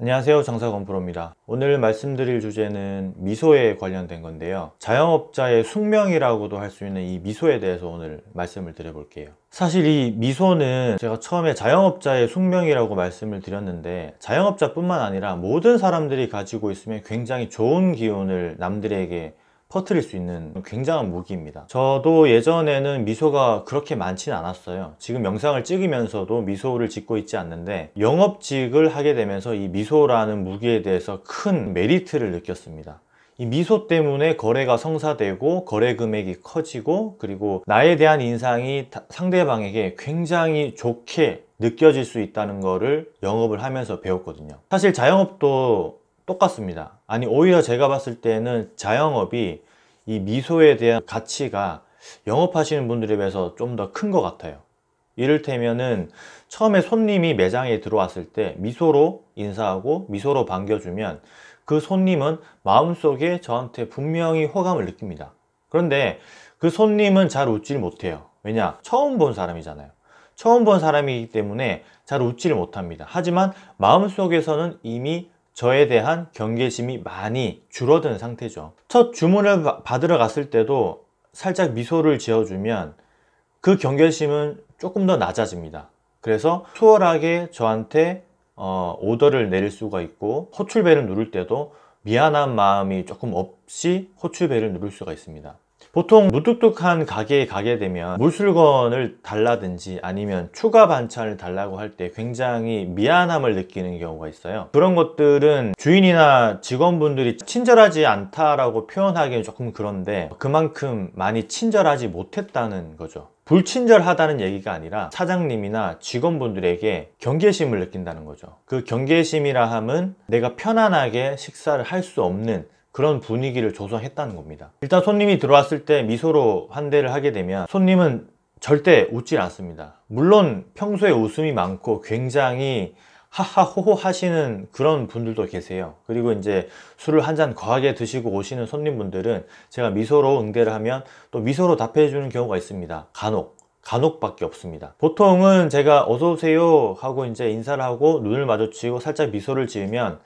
안녕하세요 장사건 프로입니다 오늘 말씀드릴 주제는 미소에 관련된 건데요 자영업자의 숙명이라고도 할 수 있는 이 미소에 대해서 오늘 말씀을 드려볼게요 사실 이 미소는 제가 처음에 자영업자의 숙명이라고 말씀을 드렸는데 자영업자뿐만 아니라 모든 사람들이 가지고 있으면 굉장히 좋은 기운을 남들에게 퍼뜨릴 수 있는 굉장한 무기입니다 저도 예전에는 미소가 그렇게 많지는 않았어요 지금 영상을 찍으면서도 미소를 짓고 있지 않는데 영업직을 하게 되면서 이 미소라는 무기에 대해서 큰 메리트를 느꼈습니다 이 미소 때문에 거래가 성사되고 거래 금액이 커지고 그리고 나에 대한 인상이 상대방에게 굉장히 좋게 느껴질 수 있다는 거를 영업을 하면서 배웠거든요 사실 자영업도 똑같습니다. 아니 오히려 제가 봤을 때는 자영업이 이 미소에 대한 가치가 영업하시는 분들에 비해서 좀 더 큰 것 같아요. 이를테면은 처음에 손님이 매장에 들어왔을 때 미소로 인사하고 미소로 반겨주면 그 손님은 마음속에 저한테 분명히 호감을 느낍니다. 그런데 그 손님은 잘 웃질 못해요. 왜냐? 처음 본 사람이잖아요. 처음 본 사람이기 때문에 잘 웃지를 못합니다. 하지만 마음속에서는 이미 저에 대한 경계심이 많이 줄어든 상태죠 첫 주문을 받으러 갔을 때도 살짝 미소를 지어주면 그 경계심은 조금 더 낮아집니다 그래서 수월하게 저한테 어, 오더를 내릴 수가 있고 호출벨을 누를 때도 미안한 마음이 조금 없이 호출벨을 누를 수가 있습니다 보통 무뚝뚝한 가게에 가게 되면 물술건을 달라든지 아니면 추가 반찬을 달라고 할 때 굉장히 미안함을 느끼는 경우가 있어요 그런 것들은 주인이나 직원분들이 친절하지 않다라고 표현하기는 조금 그런데 그만큼 많이 친절하지 못했다는 거죠 불친절하다는 얘기가 아니라 사장님이나 직원분들에게 경계심을 느낀다는 거죠 그 경계심이라 함은 내가 편안하게 식사를 할 수 없는 그런 분위기를 조성했다는 겁니다 일단 손님이 들어왔을 때 미소로 환대를 하게 되면 손님은 절대 웃질 않습니다 물론 평소에 웃음이 많고 굉장히 하하호호 하시는 그런 분들도 계세요 그리고 이제 술을 한 잔 거하게 드시고 오시는 손님분들은 제가 미소로 응대를 하면 또 미소로 답해 주는 경우가 있습니다 간혹 간혹밖에 없습니다 보통은 제가 어서오세요 하고 이제 인사를 하고 눈을 마주치고 살짝 미소를 지으면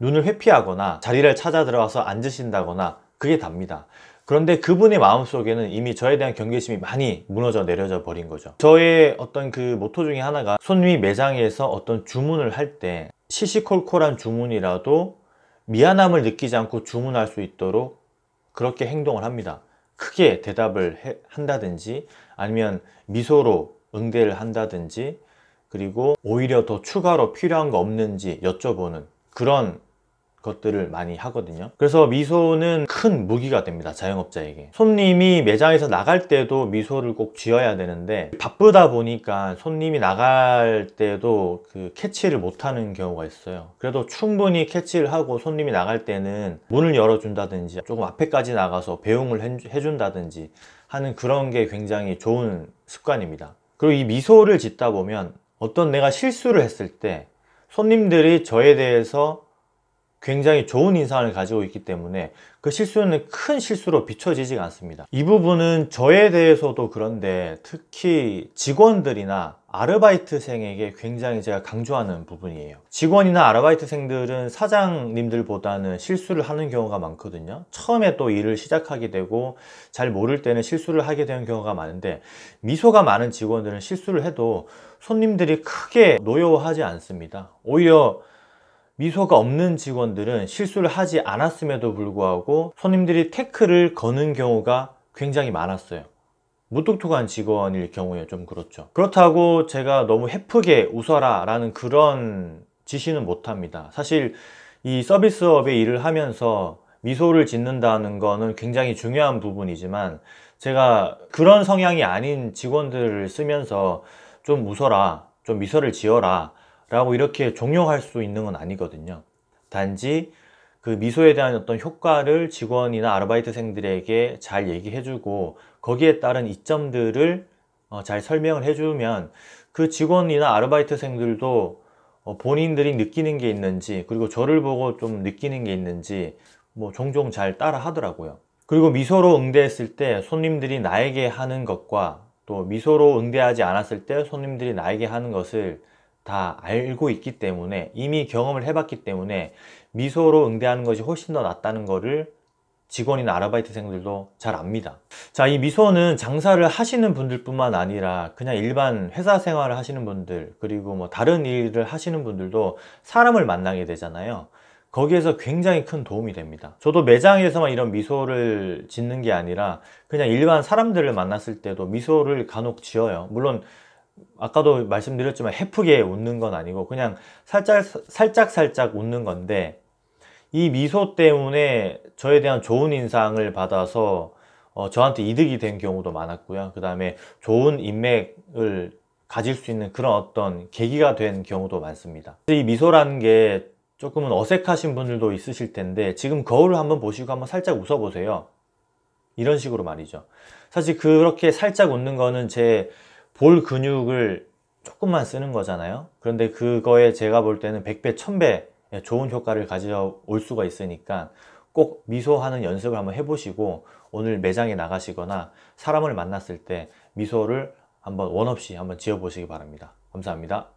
눈을 회피하거나 자리를 찾아 들어와서 앉으신다거나 그게 답니다. 그런데 그분의 마음속에는 이미 저에 대한 경계심이 많이 무너져 내려져 버린 거죠. 저의 어떤 그 모토 중에 하나가 손님이 매장에서 어떤 주문을 할 때 시시콜콜한 주문이라도 미안함을 느끼지 않고 주문할 수 있도록 그렇게 행동을 합니다. 크게 대답을 해, 한다든지 아니면 미소로 응대를 한다든지 그리고 오히려 더 추가로 필요한 거 없는지 여쭤보는 그런 것들을 많이 하거든요 그래서 미소는 큰 무기가 됩니다 자영업자에게 손님이 매장에서 나갈 때도 미소를 꼭 지어야 되는데 바쁘다 보니까 손님이 나갈 때도 그 캐치를 못하는 경우가 있어요 그래도 충분히 캐치를 하고 손님이 나갈 때는 문을 열어준다든지 조금 앞에까지 나가서 배웅을 해준다든지 하는 그런 게 굉장히 좋은 습관입니다 그리고 이 미소를 짓다 보면 어떤 내가 실수를 했을 때 손님들이 저에 대해서 굉장히 좋은 인상을 가지고 있기 때문에 그 실수는 큰 실수로 비춰지지 않습니다 이 부분은 저에 대해서도 그런데 특히 직원들이나 아르바이트생에게 굉장히 제가 강조하는 부분이에요 직원이나 아르바이트생들은 사장님들보다는 실수를 하는 경우가 많거든요 처음에 또 일을 시작하게 되고 잘 모를 때는 실수를 하게 되는 경우가 많은데 미소가 많은 직원들은 실수를 해도 손님들이 크게 노여워하지 않습니다 오히려 미소가 없는 직원들은 실수를 하지 않았음에도 불구하고 손님들이 태클을 거는 경우가 굉장히 많았어요 무뚝뚝한 직원일 경우에 좀 그렇죠 그렇다고 제가 너무 헤프게 웃어라 라는 그런 지시는 못합니다 사실 이 서비스업에 일을 하면서 미소를 짓는다는 거는 굉장히 중요한 부분이지만 제가 그런 성향이 아닌 직원들을 쓰면서 좀 웃어라 좀 미소를 지어라 라고 이렇게 종용할 수 있는 건 아니거든요. 단지 그 미소에 대한 어떤 효과를 직원이나 아르바이트생들에게 잘 얘기해주고 거기에 따른 이점들을 어, 잘 설명을 해주면 그 직원이나 아르바이트생들도 어, 본인들이 느끼는 게 있는지 그리고 저를 보고 좀 느끼는 게 있는지 뭐 종종 잘 따라 하더라고요. 그리고 미소로 응대했을 때 손님들이 나에게 하는 것과 또 미소로 응대하지 않았을 때 손님들이 나에게 하는 것을 다 알고 있기 때문에 이미 경험을 해봤기 때문에 미소로 응대하는 것이 훨씬 더 낫다는 것을 직원이나 아르바이트생들도 잘 압니다 자 이 미소는 장사를 하시는 분들 뿐만 아니라 그냥 일반 회사 생활을 하시는 분들 그리고 뭐 다른 일을 하시는 분들도 사람을 만나게 되잖아요 거기에서 굉장히 큰 도움이 됩니다 저도 매장에서만 이런 미소를 짓는 게 아니라 그냥 일반 사람들을 만났을 때도 미소를 간혹 지어요 물론 아까도 말씀드렸지만 해프게 웃는 건 아니고 그냥 살짝 살짝 살짝 웃는 건데 이 미소 때문에 저에 대한 좋은 인상을 받아서 어, 저한테 이득이 된 경우도 많았고요. 그 다음에 좋은 인맥을 가질 수 있는 그런 어떤 계기가 된 경우도 많습니다. 이 미소라는 게 조금은 어색하신 분들도 있으실 텐데 지금 거울을 한번 보시고 한번 살짝 웃어보세요. 이런 식으로 말이죠. 사실 그렇게 살짝 웃는 거는 제볼 근육을 조금만 쓰는 거잖아요 그런데 그거에 제가 볼 때는 100배 1000배 좋은 효과를 가져올 수가 있으니까 꼭 미소하는 연습을 한번 해보시고 오늘 매장에 나가시거나 사람을 만났을 때 미소를 한번 원 없이 한번 지어보시기 바랍니다 감사합니다